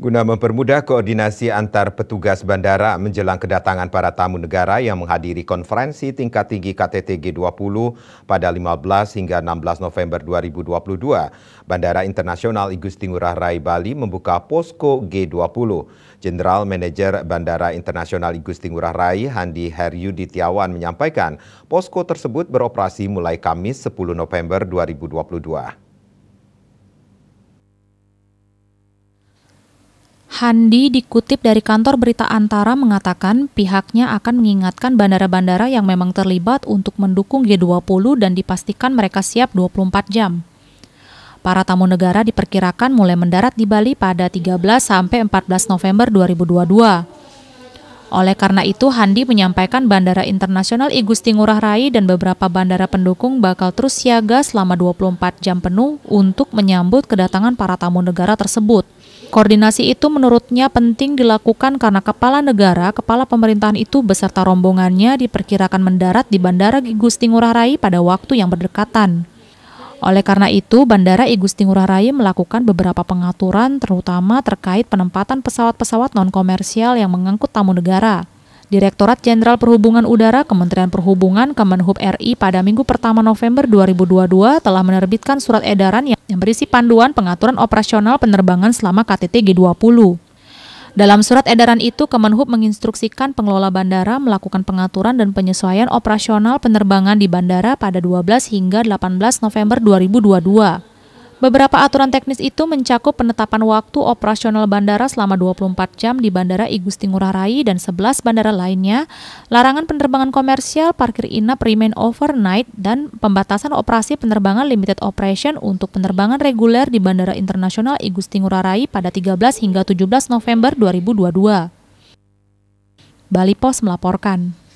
Guna mempermudah koordinasi antar petugas bandara menjelang kedatangan para tamu negara yang menghadiri konferensi tingkat tinggi KTT G20 pada 15 hingga 16 November 2022, Bandara Internasional I Gusti Ngurah Rai Bali membuka posko G20. Jenderal Manager Bandara Internasional I Gusti Ngurah Rai Handi Heryudi Tiawan menyampaikan, posko tersebut beroperasi mulai Kamis 10 November 2022. Handi dikutip dari kantor berita Antara mengatakan pihaknya akan mengingatkan bandara-bandara yang memang terlibat untuk mendukung G20 dan dipastikan mereka siap 24 jam. Para tamu negara diperkirakan mulai mendarat di Bali pada 13 sampai 14 November 2022. Oleh karena itu, Handi menyampaikan Bandara Internasional Igusti Ngurah Rai dan beberapa bandara pendukung bakal terus siaga selama 24 jam penuh untuk menyambut kedatangan para tamu negara tersebut. Koordinasi itu menurutnya penting dilakukan karena kepala negara, kepala pemerintahan itu beserta rombongannya diperkirakan mendarat di Bandara Gusti Ngurah Rai pada waktu yang berdekatan. Oleh karena itu, Bandara I Gusti Ngurah Rai melakukan beberapa pengaturan terutama terkait penempatan pesawat-pesawat non-komersial yang mengangkut tamu negara. Direktorat Jenderal Perhubungan Udara Kementerian Perhubungan Kemenhub RI pada minggu pertama November 2022 telah menerbitkan surat edaran yang berisi panduan pengaturan operasional penerbangan selama KTT G20. Dalam surat edaran itu, Kemenhub menginstruksikan pengelola bandara melakukan pengaturan dan penyesuaian operasional penerbangan di bandara pada 12 hingga 18 November 2022. Beberapa aturan teknis itu mencakup penetapan waktu operasional bandara selama 24 jam di Bandara Igusti Ngurah Rai dan 11 bandara lainnya, larangan penerbangan komersial, parkir inap remain overnight, dan pembatasan operasi penerbangan limited operation untuk penerbangan reguler di Bandara Internasional Igusti Ngurah Rai pada 13 hingga 17 November 2022. Bali Pos melaporkan.